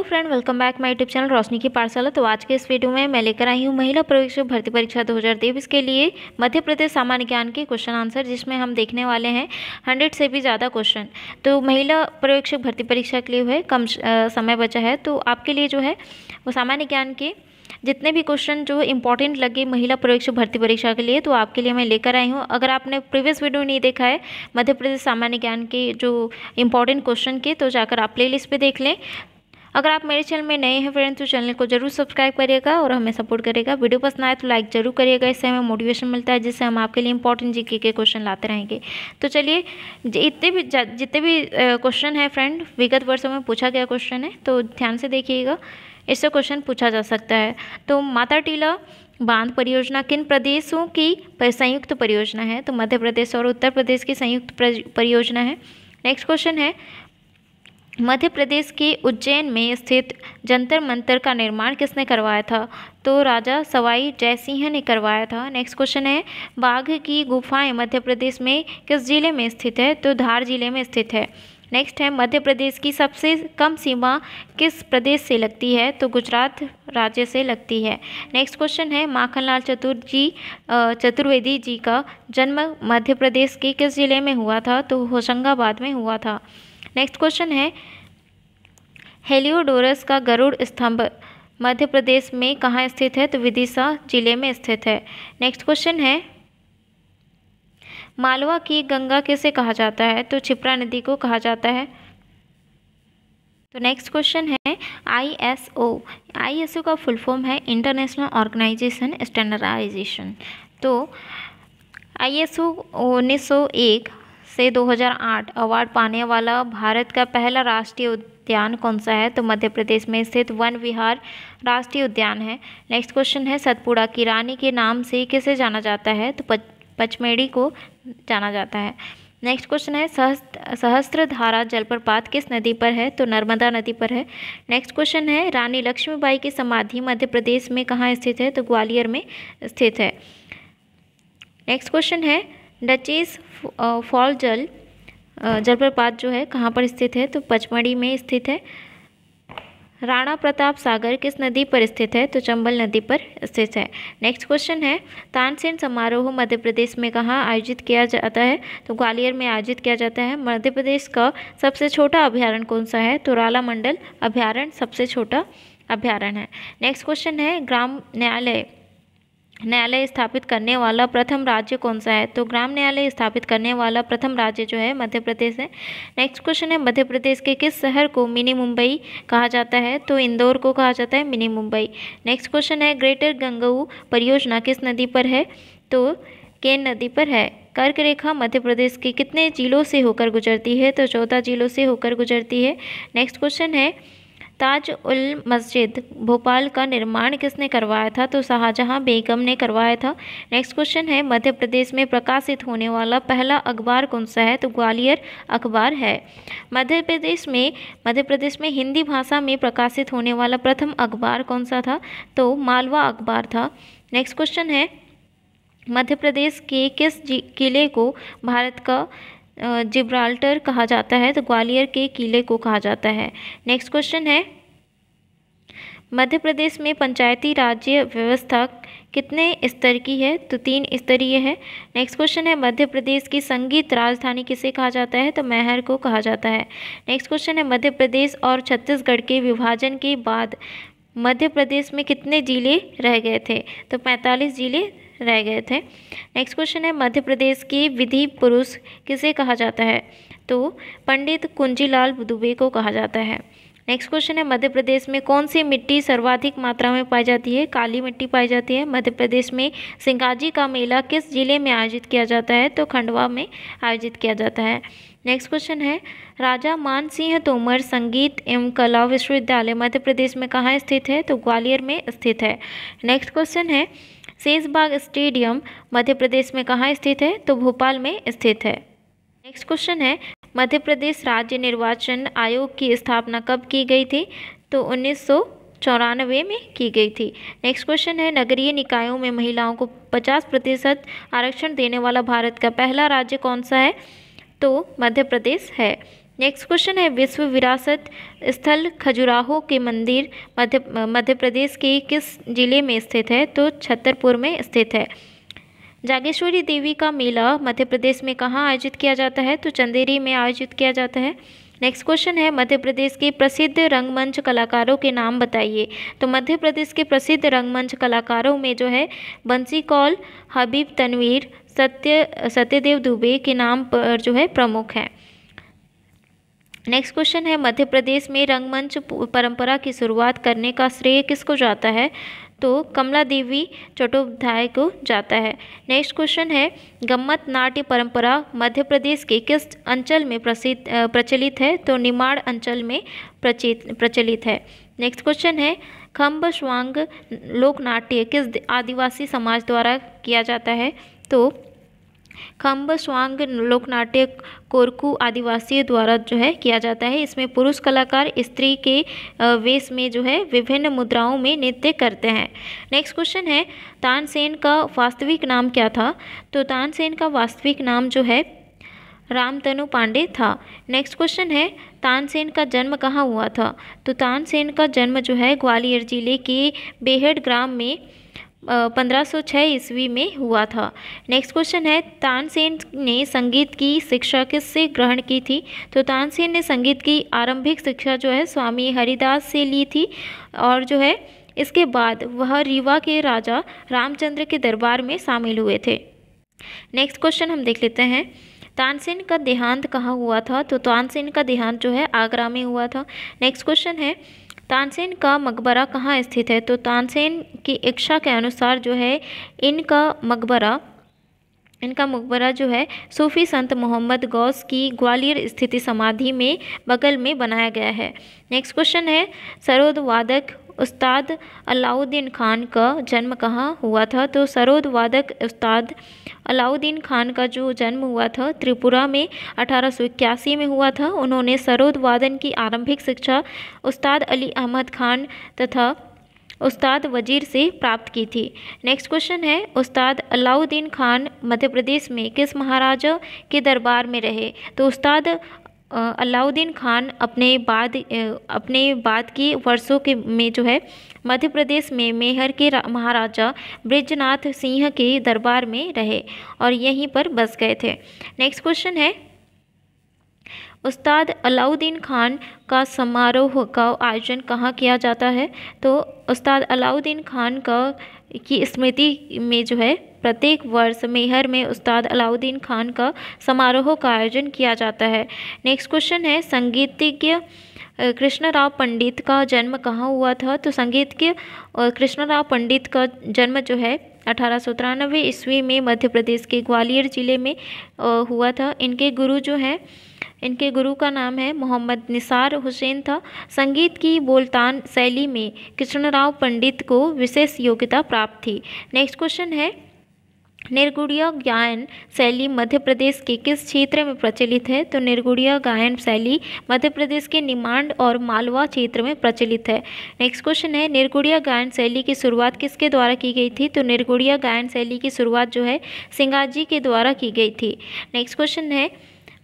hello friend welcome back my YouTube channel Roshni की पाठशाला तो आज के इस वीडियो में मैं लेकर आई हूँ महिला प्रवेश भर्ती परीक्षा 2023 के लिए मध्य प्रदेश सामान्य ज्ञान के क्वेश्चन आंसर जिसमें हम देखने वाले हैं हंड्रेड से भी ज़्यादा क्वेश्चन तो महिला प्रवेश भर्ती परीक्षा के लिए हुए कम समय बचा है तो आपके लिए जो है वो सामान्य ज्ञान के जितने भी क्वेश्चन जो इंपॉर्टेंट लगे महिला प्रवेश भर्ती परीक्षा के लिए तो आपके लिए मैं लेकर आई हूँ अगर आपने प्रीवियस वीडियो नहीं देखा है मध्य प्रदेश सामान्य ज्ञान के जो इंपॉर्टेंट क्वेश्चन के तो जाकर आप लिस्ट पर देख लें अगर आप मेरे चैनल में नए हैं फ्रेंड्स तो चैनल को जरूर सब्सक्राइब करिएगा और हमें सपोर्ट करेगा वीडियो पसंद आए तो लाइक जरूर करिएगा इससे हमें मोटिवेशन मिलता है जिससे हम आपके लिए इंपॉर्टेंट जीके के क्वेश्चन लाते रहेंगे तो चलिए जितने भी जितने भी क्वेश्चन है फ्रेंड विगत वर्षों में पूछा गया क्वेश्चन है तो ध्यान से देखिएगा इससे क्वेश्चन पूछा जा सकता है तो माता टीला बांध परियोजना किन प्रदेशों की संयुक्त परियोजना है तो मध्य प्रदेश और उत्तर प्रदेश की संयुक्त परियोजना है नेक्स्ट क्वेश्चन है मध्य प्रदेश के उज्जैन में स्थित जंतर मंतर का निर्माण किसने करवाया था तो राजा सवाई जयसिंह ने करवाया था नेक्स्ट क्वेश्चन है बाघ की गुफाएं मध्य प्रदेश में किस जिले में स्थित है तो धार जिले में स्थित है नेक्स्ट है मध्य प्रदेश की सबसे कम सीमा किस प्रदेश से लगती है तो गुजरात राज्य से लगती है नेक्स्ट क्वेश्चन है माखनलाल चतुर जी चतुर्वेदी जी का जन्म मध्य प्रदेश के किस जिले में हुआ था तो होशंगाबाद में हुआ था नेक्स्ट क्वेश्चन है हेलियोडोरस का गरुड़ स्तंभ मध्य प्रदेश में कहाँ स्थित है तो विदिशा जिले में स्थित है नेक्स्ट क्वेश्चन है मालवा की गंगा किसे कहा जाता है तो छिप्रा नदी को कहा जाता है तो नेक्स्ट क्वेश्चन है आईएसओ आईएसओ का फुल फॉर्म है इंटरनेशनल ऑर्गेनाइजेशन स्टैंडर्डाइजेशन तो आईएसओ एक से 2008 अवार्ड पाने वाला भारत का पहला राष्ट्रीय उद्यान कौन सा है तो मध्य प्रदेश में स्थित वन विहार राष्ट्रीय उद्यान है नेक्स्ट क्वेश्चन है सतपुड़ा की रानी के नाम से किसे जाना जाता है तो पच, पचमेड़ी को जाना जाता है नेक्स्ट क्वेश्चन है सहस्त्र सहस्त्रधारा जलप्रपात किस नदी पर है तो नर्मदा नदी पर है नेक्स्ट क्वेश्चन है रानी लक्ष्मीबाई की समाधि मध्य प्रदेश में कहाँ स्थित है तो ग्वालियर में स्थित है नेक्स्ट क्वेश्चन है डचेस फॉल जल जलप्रपात जो है कहाँ पर स्थित है तो पचमढ़ी में स्थित है राणा प्रताप सागर किस नदी पर स्थित है तो चंबल नदी पर स्थित है नेक्स्ट क्वेश्चन है तानसेन समारोह मध्य प्रदेश में कहाँ आयोजित किया जाता है तो ग्वालियर में आयोजित किया जाता है मध्य प्रदेश का सबसे छोटा अभ्यारण्य कौन सा है तो राला मंडल अभ्यारण्य सबसे छोटा अभ्यारण्य है नेक्स्ट क्वेश्चन है ग्राम न्यायालय न्यायालय स्थापित करने वाला प्रथम राज्य कौन सा है तो ग्राम न्यायालय स्थापित करने वाला प्रथम राज्य जो है मध्य प्रदेश है नेक्स्ट क्वेश्चन है मध्य प्रदेश के किस शहर को मिनी मुंबई कहा जाता है तो इंदौर को कहा जाता है मिनी मुंबई नेक्स्ट क्वेश्चन है ग्रेटर गंगऊ परियोजना किस नदी पर है तो केन नदी पर है कर्क रेखा मध्य प्रदेश के कितने जिलों से होकर गुजरती है तो चौदह जिलों से होकर गुजरती है नेक्स्ट क्वेश्चन है ताज उल मस्जिद भोपाल का निर्माण किसने करवाया था तो शाहजहाँ बेगम ने करवाया था नेक्स्ट क्वेश्चन है मध्य प्रदेश में प्रकाशित होने वाला पहला अखबार कौन सा है तो ग्वालियर अखबार है मध्य प्रदेश में मध्य प्रदेश में हिंदी भाषा में प्रकाशित होने वाला प्रथम अखबार कौन सा था तो मालवा अखबार था नेक्स्ट क्वेश्चन है मध्य प्रदेश के किस किले को भारत का जिब्राल्टर कहा जाता है तो ग्वालियर के किले को कहा जाता है नेक्स्ट क्वेश्चन है मध्य प्रदेश में पंचायती राज्य व्यवस्था कितने स्तर की है तो तीन स्तरीय है नेक्स्ट क्वेश्चन है मध्य प्रदेश की संगीत राजधानी किसे कहा जाता है तो मैहर को कहा जाता है नेक्स्ट क्वेश्चन है मध्य प्रदेश और छत्तीसगढ़ के विभाजन के बाद मध्य प्रदेश में कितने ज़िले रह गए थे तो पैंतालीस ज़िले रह गए थे नेक्स्ट क्वेश्चन है मध्य प्रदेश की विधि पुरुष किसे कहा जाता है तो पंडित कुंजीलाल दुबे को कहा जाता है नेक्स्ट क्वेश्चन है मध्य प्रदेश में कौन सी मिट्टी सर्वाधिक मात्रा में पाई जाती है काली मिट्टी पाई जाती है मध्य प्रदेश में सिंगाजी का मेला किस जिले में आयोजित किया जाता है तो खंडवा में आयोजित किया जाता है नेक्स्ट क्वेश्चन है राजा मान सिंह तोमर संगीत एवं कला विश्वविद्यालय मध्य प्रदेश में कहाँ स्थित है तो ग्वालियर में स्थित है नेक्स्ट क्वेश्चन है शेषबाग स्टेडियम मध्य प्रदेश में कहाँ स्थित है तो भोपाल में स्थित है नेक्स्ट क्वेश्चन है मध्य प्रदेश राज्य निर्वाचन आयोग की स्थापना कब की गई थी तो उन्नीस चौरानवे में की गई थी नेक्स्ट क्वेश्चन है नगरीय निकायों में महिलाओं को 50 प्रतिशत आरक्षण देने वाला भारत का पहला राज्य कौन सा है तो मध्य प्रदेश है नेक्स्ट क्वेश्चन है विश्व विरासत स्थल खजुराहो के मंदिर मध्य मध्य प्रदेश के किस जिले में स्थित है तो छतरपुर में स्थित है जागेश्वरी देवी का मेला मध्य प्रदेश में कहाँ आयोजित किया जाता है तो चंदेरी में आयोजित किया जाता है नेक्स्ट क्वेश्चन है मध्य प्रदेश के प्रसिद्ध रंगमंच कलाकारों के नाम बताइए तो मध्य प्रदेश के प्रसिद्ध रंगमंच कलाकारों में जो है बंसी कौल हबीब तनवीर सत्य सत्यदेव दुबे के नाम पर जो है प्रमुख हैं नेक्स्ट क्वेश्चन है मध्य प्रदेश में रंगमंच परंपरा की शुरुआत करने का श्रेय किसको जाता है तो कमला देवी चट्टोपाध्याय को जाता है नेक्स्ट क्वेश्चन है गम्मत नाट्य परंपरा मध्य प्रदेश के किस अंचल में प्रसिद्ध प्रचलित है तो निमाड़ अंचल में प्रचित प्रचलित है नेक्स्ट क्वेश्चन है खम्ब स्वांग लोक नाट्य किस आदिवासी समाज द्वारा किया जाता है तो खम्ब स्वांग लोकनाट्य कोरकू आदिवासियों द्वारा जो है किया जाता है इसमें पुरुष कलाकार स्त्री के वेश में जो है विभिन्न मुद्राओं में नृत्य करते हैं नेक्स्ट क्वेश्चन है तानसेन का वास्तविक नाम क्या था तो तानसेन का वास्तविक नाम जो है रामतनु पांडे था नेक्स्ट क्वेश्चन है तानसेन का जन्म कहाँ हुआ था तो तानसेन का जन्म जो है ग्वालियर जिले के बेहड ग्राम में 1506 ईस्वी में हुआ था नेक्स्ट क्वेश्चन है तानसेन ने संगीत की शिक्षा किससे ग्रहण की थी तो तानसेन ने संगीत की आरंभिक शिक्षा जो है स्वामी हरिदास से ली थी और जो है इसके बाद वह रीवा के राजा रामचंद्र के दरबार में शामिल हुए थे नेक्स्ट क्वेश्चन हम देख लेते हैं तानसेन का देहांत कहाँ हुआ था तो तानसेन का देहांत जो है आगरा में हुआ था नेक्स्ट क्वेश्चन है तानसेन का मकबरा कहाँ स्थित है तो तानसेन की इच्छा के अनुसार जो है इनका मकबरा इनका मकबरा जो है सूफी संत मोहम्मद गौस की ग्वालियर स्थिति समाधि में बगल में बनाया गया है नेक्स्ट क्वेश्चन है सरोद वादक उस्ताद अलाउद्दीन खान का जन्म कहाँ हुआ था तो सरोद वादक उस्ताद अलाउद्दीन खान का जो जन्म हुआ था त्रिपुरा में अठारह में हुआ था उन्होंने सरोद वादन की आरंभिक शिक्षा उस्ताद अली अहमद खान तथा उस्ताद वजीर से प्राप्त की थी नेक्स्ट क्वेश्चन है उस्ताद अलाउद्दीन खान मध्य प्रदेश में किस महाराजा के दरबार में रहे तो उस्ताद अलाउद्दीन खान अपने बाद अपने बाद के वर्षों के में जो है मध्य प्रदेश में मेहर के महाराजा ब्रिजनाथ सिंह के दरबार में रहे और यहीं पर बस गए थे नेक्स्ट क्वेश्चन है उस्ताद अलाउद्दीन खान का समारोह का आयोजन कहाँ किया जाता है तो उस्ताद अलाउद्दीन खान का की स्मृति में जो है प्रत्येक वर्ष मेहर में उस्ताद अलाउद्दीन खान का समारोह का आयोजन किया जाता है नेक्स्ट क्वेश्चन है संगीतज्ञ कृष्णराव पंडित का जन्म कहाँ हुआ था तो संगीतज्ञ कृष्णराव पंडित का जन्म जो है अठारह ईस्वी में मध्य प्रदेश के ग्वालियर जिले में हुआ था इनके गुरु जो हैं इनके गुरु का नाम है मोहम्मद निसार हुसैन था संगीत की बोलतान शैली में कृष्णराव पंडित को विशेष योग्यता प्राप्त थी नेक्स्ट क्वेश्चन है निर्गुड़िया गायन शैली मध्य प्रदेश के किस क्षेत्र में प्रचलित है तो निर्गुड़िया गायन शैली मध्य प्रदेश के निमांड और मालवा क्षेत्र में प्रचलित है नेक्स्ट क्वेश्चन है निर्गुड़िया गायन शैली की शुरुआत किसके द्वारा की गई थी तो निर्गुड़िया गायन शैली की शुरुआत जो है सिंगाजी के द्वारा की गई थी नेक्स्ट क्वेश्चन है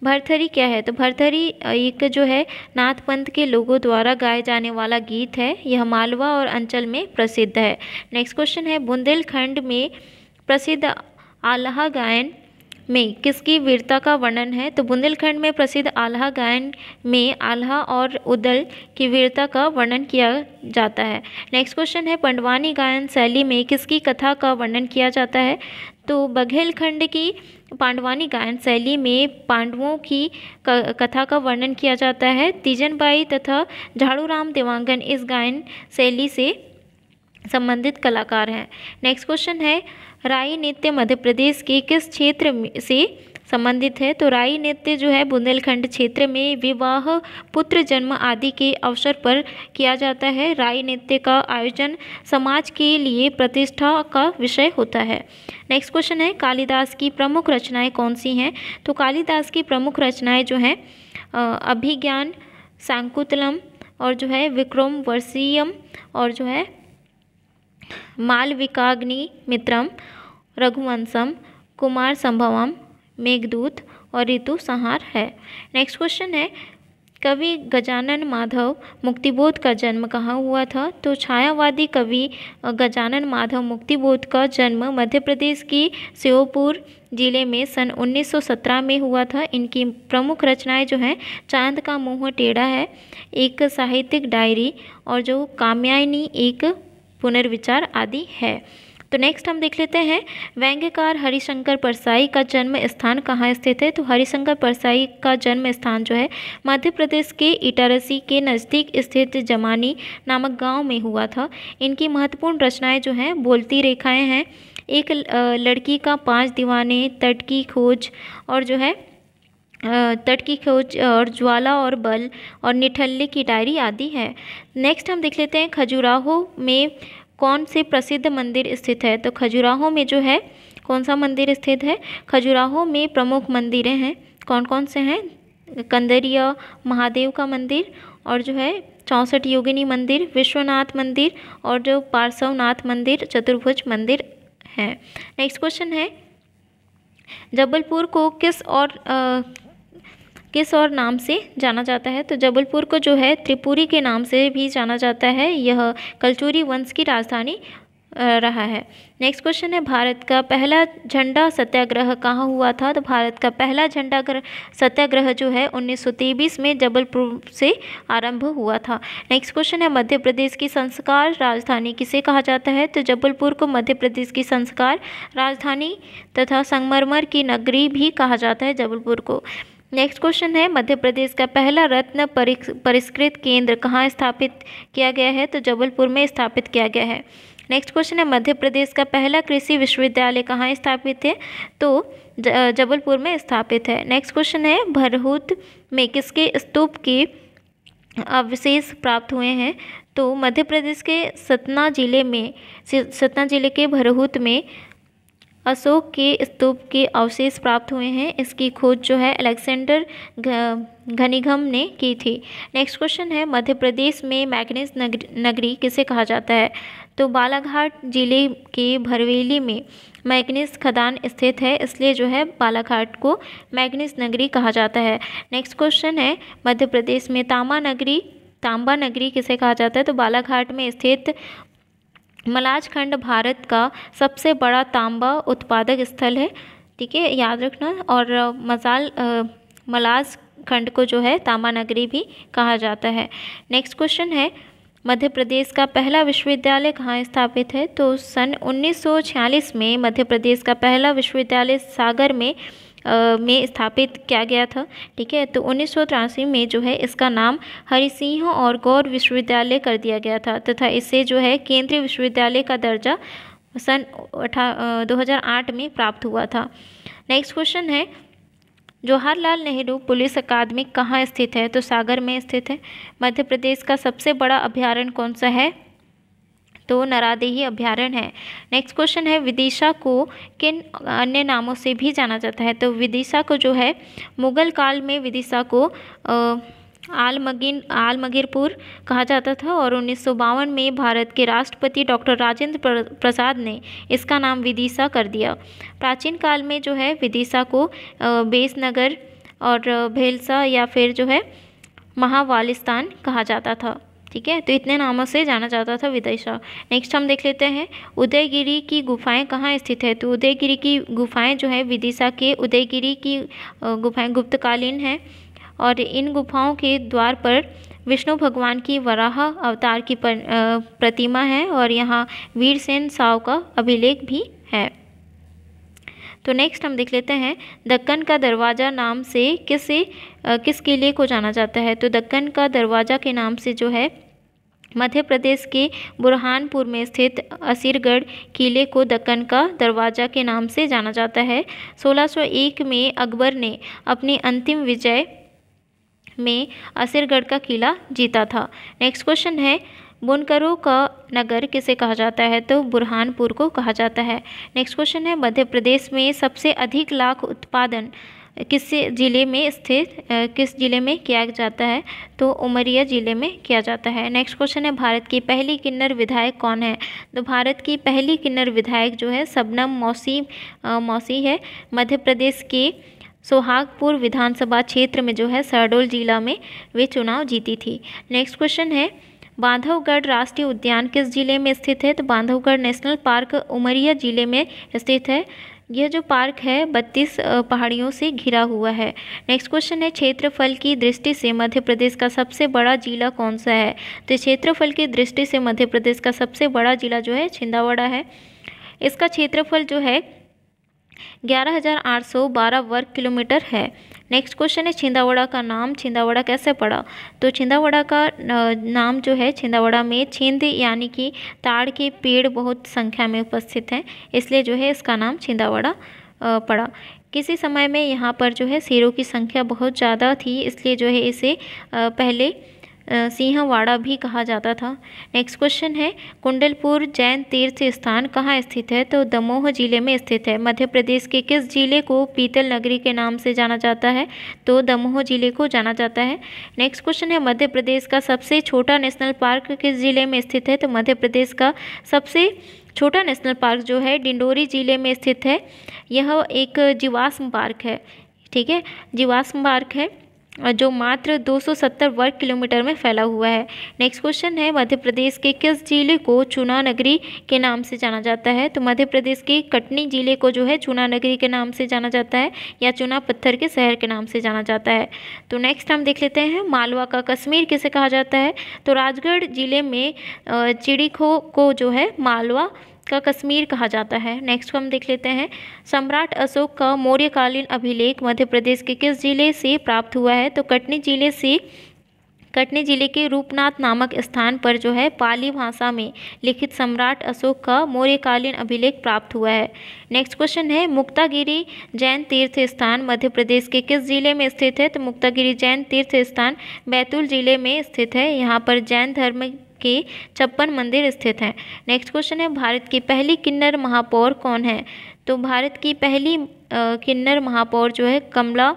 भरथरी क्या है तो भरथरी एक जो है नाथ पंथ के लोगों द्वारा गाए जाने वाला गीत है यह मालवा और अंचल में प्रसिद्ध है नेक्स्ट क्वेश्चन है बुंदेलखंड में प्रसिद्ध आल्हा गायन में किसकी वीरता का वर्णन है तो बुंदेलखंड में प्रसिद्ध आल्हा गायन में आल्हा और उदल की वीरता का वर्णन किया जाता है नेक्स्ट क्वेश्चन है पंडवानी गायन शैली में किसकी कथा का वर्णन किया जाता है तो बघेलखंड की पांडवानी गायन शैली में पांडवों की कथा का वर्णन किया जाता है तिजनबाई तथा झाड़ूराम देवांगन इस गायन शैली से संबंधित कलाकार हैं नेक्स्ट क्वेश्चन है राई नृत्य मध्य प्रदेश के किस क्षेत्र से संबंधित है तो राई नृत्य जो है बुंदेलखंड क्षेत्र में विवाह पुत्र जन्म आदि के अवसर पर किया जाता है राई नृत्य का आयोजन समाज के लिए प्रतिष्ठा का विषय होता है नेक्स्ट क्वेश्चन है कालिदास की प्रमुख रचनाएं कौन सी हैं तो कालिदास की प्रमुख रचनाएं जो हैं अभिज्ञान सांकुतलम और जो है विक्रम वर्षीयम और जो है मालविकाग्नि मित्रम रघुवंशम कुमार संभवम मेघदूत और ऋतु संहार है नेक्स्ट क्वेश्चन है कवि गजानन माधव मुक्तिबोध का जन्म कहाँ हुआ था तो छायावादी कवि गजानन माधव मुक्तिबोध का जन्म मध्य प्रदेश की श्योपुर जिले में सन 1917 में हुआ था इनकी प्रमुख रचनाएं जो हैं चांद का मोह टेढ़ा है एक साहित्यिक डायरी और जो काम्यायनी एक पुनर्विचार आदि है तो नेक्स्ट हम देख लेते हैं व्यंग्यकार हरिशंकर परसाई का जन्म स्थान कहाँ स्थित है तो हरिशंकर परसाई का जन्म स्थान जो है मध्य प्रदेश के इटारसी के नज़दीक स्थित जमानी नामक गाँव में हुआ था इनकी महत्वपूर्ण रचनाएँ जो हैं बोलती रेखाएँ हैं एक लड़की का पांच दीवाने तट की खोज और जो है तट की खोज और ज्वाला और बल और निठल्ले की डायरी आदि है नेक्स्ट हम देख लेते हैं खजुराहो में कौन से प्रसिद्ध मंदिर स्थित है तो खजुराहो में जो है कौन सा मंदिर स्थित है खजुराहो में प्रमुख मंदिरें हैं कौन कौन से हैं कंदरिया महादेव का मंदिर और जो है चौंसठ योगिनी मंदिर विश्वनाथ मंदिर और जो पार्श्वनाथ मंदिर चतुर्भुज मंदिर है नेक्स्ट क्वेश्चन है जबलपुर को किस और किस और नाम से जाना जाता है तो जबलपुर को जो है त्रिपुरी के नाम से भी जाना जाता है यह कलचूरी वंश की राजधानी रहा है नेक्स्ट क्वेश्चन है भारत का पहला झंडा सत्याग्रह कहाँ हुआ था तो भारत का पहला झंडा सत्याग्रह जो है 1923 में जबलपुर से आरंभ हुआ था नेक्स्ट क्वेश्चन है मध्य प्रदेश की संस्कार राजधानी किसे कहा जाता है तो जबलपुर को मध्य प्रदेश की संस्कार राजधानी तथा संगमरमर की नगरी भी कहा जाता है जबलपुर को नेक्स्ट क्वेश्चन है मध्य प्रदेश का पहला रत्न परिष्कृत केंद्र कहाँ स्थापित किया गया है तो जबलपुर में स्थापित किया गया है नेक्स्ट क्वेश्चन है मध्य प्रदेश का पहला कृषि विश्वविद्यालय कहाँ स्थापित है तो जबलपुर में स्थापित है नेक्स्ट क्वेश्चन है भरहूत में किसके स्तूप के अवशेष प्राप्त हुए हैं तो मध्य प्रदेश के सतना जिले में सतना जिले के भरहूत में अशोक के स्तूप के अवशेष प्राप्त हुए हैं इसकी खोज जो है अलेक्सेंडर घनीघम ने की थी नेक्स्ट क्वेश्चन है मध्य प्रदेश में मैग्नेस नगरी किसे कहा जाता है तो बालाघाट जिले के भरवेली में मैग्नेस खदान स्थित है इसलिए जो है बालाघाट को मैग्नेस नगरी कहा जाता है नेक्स्ट क्वेश्चन है मध्य प्रदेश में तामा नगरी तांबा नगरी किसे कहा जाता है तो बालाघाट में स्थित मलाजखंड भारत का सबसे बड़ा तांबा उत्पादक स्थल है ठीक है याद रखना और मजाल मलाज खंड को जो है तामा नगरी भी कहा जाता है नेक्स्ट क्वेश्चन है मध्य प्रदेश का पहला विश्वविद्यालय कहाँ स्थापित है तो सन 1946 में मध्य प्रदेश का पहला विश्वविद्यालय सागर में में स्थापित किया गया था ठीक है तो उन्नीस में जो है इसका नाम हरि और गौर विश्वविद्यालय कर दिया गया था तथा इसे जो है केंद्रीय विश्वविद्यालय का दर्जा सन अठा दो में प्राप्त हुआ था नेक्स्ट क्वेश्चन है जवाहरलाल नेहरू पुलिस अकादमी कहाँ स्थित है तो सागर में स्थित है मध्य प्रदेश का सबसे बड़ा अभ्यारण्य कौन सा है तो नरादेही अभ्यारण्य है नेक्स्ट क्वेश्चन है विदिशा को किन अन्य नामों से भी जाना जाता है तो विदिशा को जो है मुगल काल में विदिशा को आलमगिन आलमगीरपुर कहा जाता था और उन्नीस में भारत के राष्ट्रपति डॉक्टर राजेंद्र प्रसाद ने इसका नाम विदिशा कर दिया प्राचीन काल में जो है विदिशा को बेसनगर और भेलसा या फिर जो है महावालिस्तान कहा जाता था ठीक है तो इतने नामों से जाना जाता था विदिशा नेक्स्ट हम देख लेते हैं उदयगिरी की गुफाएं कहाँ स्थित है तो उदयगिरी की गुफाएं जो है विदिशा के उदयगिरी की गुफाएं गुप्तकालीन हैं और इन गुफाओं के द्वार पर विष्णु भगवान की वराह अवतार की प्रतिमा है और यहाँ वीरसेन साव का अभिलेख भी है तो नेक्स्ट हम देख लेते हैं दक्कन का दरवाज़ा नाम से किसे किस किले को जाना जाता है तो दक्कन का दरवाज़ा के नाम से जो है मध्य प्रदेश के बुरहानपुर में स्थित असीरगढ़ किले को दक्कन का दरवाज़ा के नाम से जाना जाता है 1601 में अकबर ने अपनी अंतिम विजय में असीरगढ़ का किला जीता था नेक्स्ट क्वेश्चन है बुनकरों का नगर किसे कहा जाता है तो बुरहानपुर को कहा जाता है नेक्स्ट क्वेश्चन है मध्य प्रदेश में सबसे अधिक लाख उत्पादन किस ज़िले में स्थित किस ज़िले में किया जाता है तो उमरिया ज़िले में किया जाता है नेक्स्ट क्वेश्चन है भारत की पहली किन्नर विधायक कौन है तो भारत की पहली किन्नर विधायक जो है सबनम मौसी आ, मौसी है मध्य प्रदेश के सोहागपुर विधानसभा क्षेत्र में जो है शहडोल जिला में वे चुनाव जीती थी नेक्स्ट क्वेश्चन है बांधवगढ़ राष्ट्रीय उद्यान किस जिले में स्थित है तो बांधवगढ़ नेशनल पार्क उमरिया जिले में स्थित है यह जो पार्क है बत्तीस पहाड़ियों से घिरा हुआ है नेक्स्ट क्वेश्चन है क्षेत्रफल की दृष्टि से मध्य प्रदेश का सबसे बड़ा जिला कौन सा है तो क्षेत्रफल की दृष्टि से मध्य प्रदेश का सबसे बड़ा जिला जो है छिंदावाड़ा है इसका क्षेत्रफल जो है ग्यारह हजार आठ सौ बारह वर्ग किलोमीटर है नेक्स्ट क्वेश्चन है छिंदावड़ा का नाम छिंदावड़ा कैसे पड़ा तो छिंदावड़ा का नाम जो है छिंदावड़ा में छिंद यानी कि ताड़ के पेड़ बहुत संख्या में उपस्थित हैं इसलिए जो है इसका नाम छिंदावड़ा पड़ा किसी समय में यहाँ पर जो है शेरों की संख्या बहुत ज़्यादा थी इसलिए जो है इसे पहले सिंहवाड़ा भी कहा जाता था नेक्स्ट क्वेश्चन है कुंडलपुर जैन तीर्थ स्थान कहाँ स्थित है तो दमोह जिले में स्थित है मध्य प्रदेश के किस जिले को पीतल नगरी के नाम से जाना जाता है तो दमोह जिले को जाना जाता है नेक्स्ट क्वेश्चन है मध्य प्रदेश का सबसे छोटा नेशनल पार्क किस जिले में स्थित है तो मध्य प्रदेश का सबसे छोटा नेशनल पार्क जो है डिंडोरी जिले में स्थित है यह एक जीवाश्म पार्क है ठीक है जीवाश्म पार्क है जो मात्र 270 वर्ग किलोमीटर में फैला हुआ है नेक्स्ट क्वेश्चन है मध्य प्रदेश के किस जिले को चुना नगरी के नाम से जाना जाता है तो मध्य प्रदेश के कटनी जिले को जो है चुना नगरी के नाम से जाना जाता है या चुना पत्थर के शहर के नाम से जाना जाता है तो नेक्स्ट हम देख लेते हैं मालवा का कश्मीर किसे कहा जाता है तो राजगढ़ जिले में चिड़ीखो को जो है मालवा का कश्मीर कहा जाता है नेक्स्ट हम देख लेते हैं सम्राट अशोक का मौर्यकालीन अभिलेख मध्य प्रदेश के किस जिले से प्राप्त हुआ है तो कटनी जिले से कटनी जिले के रूपनाथ नामक स्थान पर जो है पाली भाषा में लिखित सम्राट अशोक का मौर्यकालीन अभिलेख प्राप्त हुआ है नेक्स्ट क्वेश्चन है मुक्तागिरी जैन तीर्थ स्थान मध्य प्रदेश के किस जिले में स्थित है तो मुक्तागिरी जैन तीर्थ स्थान बैतूल जिले में स्थित है यहाँ पर जैन धर्म के छप्पन मंदिर स्थित हैं नेक्स्ट क्वेश्चन है भारत की पहली किन्नर महापौर कौन है तो भारत की पहली किन्नर महापौर जो है कमला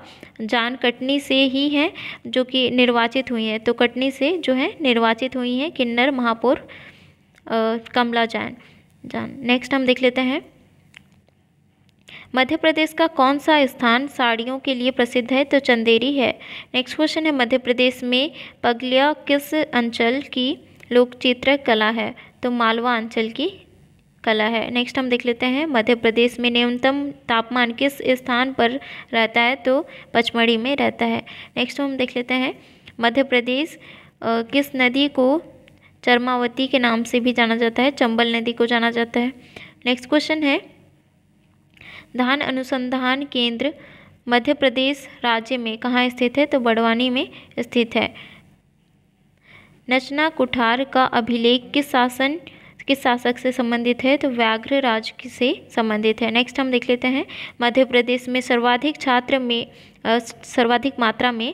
जान कटनी से ही है जो कि निर्वाचित हुई है तो कटनी से जो है निर्वाचित हुई हैं किन्नर महापौर कमला जान जान नेक्स्ट हम देख लेते हैं मध्य प्रदेश का कौन सा स्थान साड़ियों के लिए प्रसिद्ध है तो चंदेरी है नेक्स्ट क्वेश्चन है मध्य प्रदेश में पगलिया किस अंचल की लोक चित्र कला है तो मालवा अंचल की कला है नेक्स्ट हम देख लेते हैं मध्य प्रदेश में न्यूनतम तापमान किस स्थान पर रहता है तो पचमढ़ी में रहता है नेक्स्ट हम देख लेते हैं मध्य प्रदेश किस नदी को चरमावती के नाम से भी जाना जाता है चंबल नदी को जाना जाता है नेक्स्ट क्वेश्चन है धान अनुसंधान केंद्र मध्य प्रदेश राज्य में कहाँ स्थित है तो बड़वानी में स्थित है नचना कुठार का अभिलेख किस शासन किस शासक से संबंधित है तो व्याघ्र राज से संबंधित है नेक्स्ट हम देख लेते हैं मध्य प्रदेश में सर्वाधिक छात्र में सर्वाधिक मात्रा में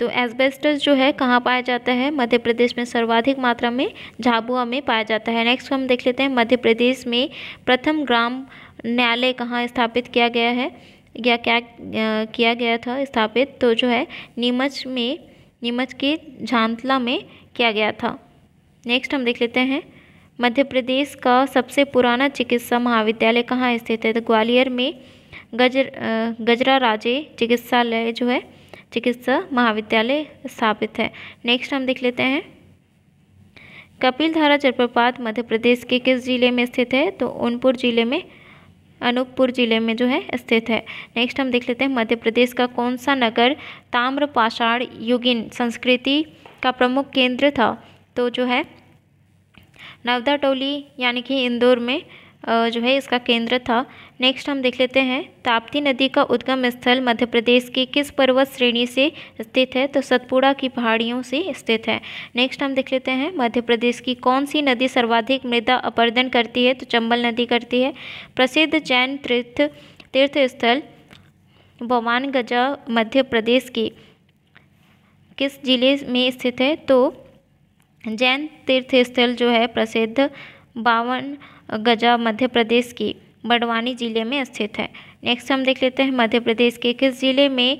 तो एस्बेस्टस जो है कहाँ पाया जाता है मध्य प्रदेश में सर्वाधिक मात्रा में झाबुआ में पाया जाता है नेक्स्ट हम देख लेते हैं मध्य प्रदेश में प्रथम ग्राम न्यायालय कहाँ स्थापित किया गया है या क्या किया गया था स्थापित तो जो है नीमच में नीमच के झांतला में किया गया था नेक्स्ट हम देख लेते हैं मध्य प्रदेश का सबसे पुराना चिकित्सा महाविद्यालय कहाँ स्थित है तो ग्वालियर में गजर गजरा राजे चिकित्सालय जो है चिकित्सा महाविद्यालय स्थापित है नेक्स्ट हम देख लेते हैं कपिल धारा जलप्रपात मध्य प्रदेश के किस जिले में स्थित है तो उनपुर जिले में अनूपपुर ज़िले में जो है स्थित है नेक्स्ट हम देख लेते हैं मध्य प्रदेश का कौन सा नगर ताम्रपाषाण युगिन संस्कृति का प्रमुख केंद्र था तो जो है नवदा टोली यानी कि इंदौर में जो है इसका केंद्र था नेक्स्ट हम देख लेते हैं ताप्ती नदी का उद्गम स्थल मध्य प्रदेश की किस पर्वत श्रेणी से स्थित है तो सतपुड़ा की पहाड़ियों से स्थित है नेक्स्ट हम देख लेते हैं मध्य प्रदेश की कौन सी नदी सर्वाधिक मृदा अपर्दन करती है तो चंबल नदी करती है प्रसिद्ध जैन तीर्थ तीर्थ स्थल भवान गजा मध्य प्रदेश की किस जिले में स्थित है तो जैन तीर्थ स्थल जो है प्रसिद्ध बावन गजा मध्य प्रदेश की बड़वानी ज़िले में स्थित है नेक्स्ट हम देख लेते हैं मध्य प्रदेश के किस ज़िले में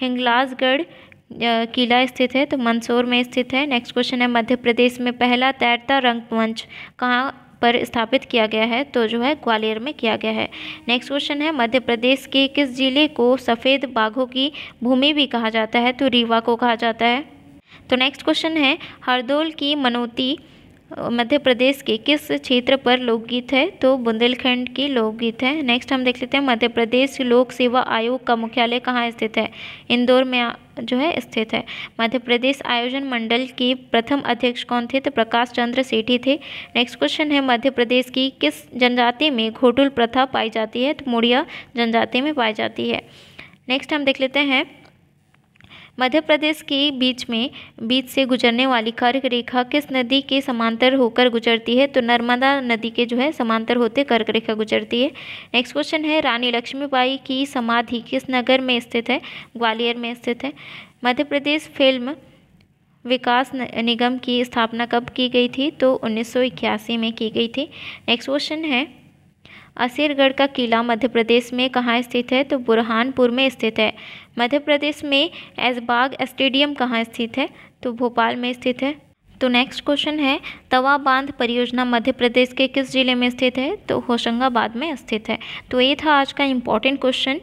हिंगलासगढ़ किला स्थित है तो मंदसौर में स्थित है नेक्स्ट क्वेश्चन है मध्य प्रदेश में पहला तैरता रंगमंच कहाँ पर स्थापित किया गया है तो जो है ग्वालियर में किया गया है नेक्स्ट क्वेश्चन है मध्य प्रदेश के किस जिले को सफ़ेद बाघों की भूमि भी कहा जाता है तो रीवा को कहा जाता है तो नेक्स्ट क्वेश्चन है हरदोल की मनोती मध्य प्रदेश के किस क्षेत्र पर लोकगीत है तो बुंदेलखंड की लोकगीत है नेक्स्ट हम देख लेते हैं मध्य प्रदेश लोक सेवा आयोग का मुख्यालय कहाँ स्थित है इंदौर में जो है स्थित है मध्य प्रदेश आयोजन मंडल के प्रथम अध्यक्ष कौन थे तो प्रकाश चंद्र सेठी थे नेक्स्ट क्वेश्चन है मध्य प्रदेश की किस जनजाति में घोटुल प्रथा पाई जाती है तो मुड़िया जनजाति में पाई जाती है नेक्स्ट हम देख लेते हैं मध्य प्रदेश के बीच में बीच से गुजरने वाली कर्क रेखा किस नदी के समांतर होकर गुजरती है तो नर्मदा नदी के जो है समांतर होते कर्क रेखा गुजरती है नेक्स्ट क्वेश्चन है रानी लक्ष्मीबाई की समाधि किस नगर में स्थित है ग्वालियर में स्थित है मध्य प्रदेश फिल्म विकास निगम की स्थापना कब की गई थी तो उन्नीस में की गई थी नेक्स्ट क्वेश्चन है असीरगढ़ का किला मध्य प्रदेश में कहाँ स्थित है तो बुरहानपुर में स्थित है मध्य प्रदेश में एजबाग स्टेडियम कहाँ स्थित है तो भोपाल में स्थित है तो नेक्स्ट क्वेश्चन है तवा बांध परियोजना मध्य प्रदेश के किस ज़िले में स्थित है तो होशंगाबाद में स्थित है तो ये था आज का इम्पॉर्टेंट क्वेश्चन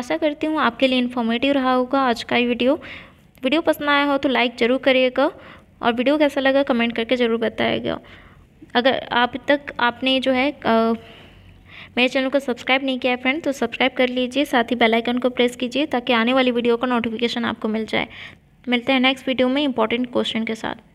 आशा करती हूँ आपके लिए इन्फॉर्मेटिव रहा होगा आज का वीडियो वीडियो पसंद आया हो तो लाइक ज़रूर करिएगा और वीडियो कैसा लगा कमेंट करके ज़रूर बताएगा अगर आप तक आपने जो है आ, मेरे चैनल को सब्सक्राइब नहीं किया है फ्रेंड तो सब्सक्राइब कर लीजिए साथ ही बेल आइकन को प्रेस कीजिए ताकि आने वाली वीडियो का नोटिफिकेशन आपको मिल जाए मिलते हैं नेक्स्ट वीडियो में इंपॉर्टेंट क्वेश्चन के साथ